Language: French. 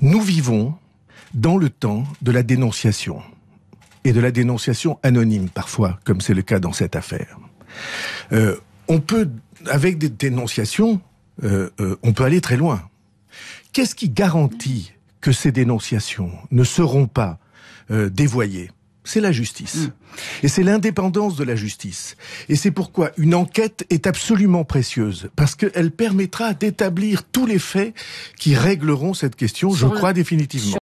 Nous vivons dans le temps de la dénonciation, et de la dénonciation anonyme parfois, comme c'est le cas dans cette affaire. Euh, on peut, avec des dénonciations, euh, euh, on peut aller très loin. Qu'est-ce qui garantit que ces dénonciations ne seront pas dévoyées c'est la justice. Et c'est l'indépendance de la justice. Et c'est pourquoi une enquête est absolument précieuse, parce qu'elle permettra d'établir tous les faits qui régleront cette question, je crois, définitivement.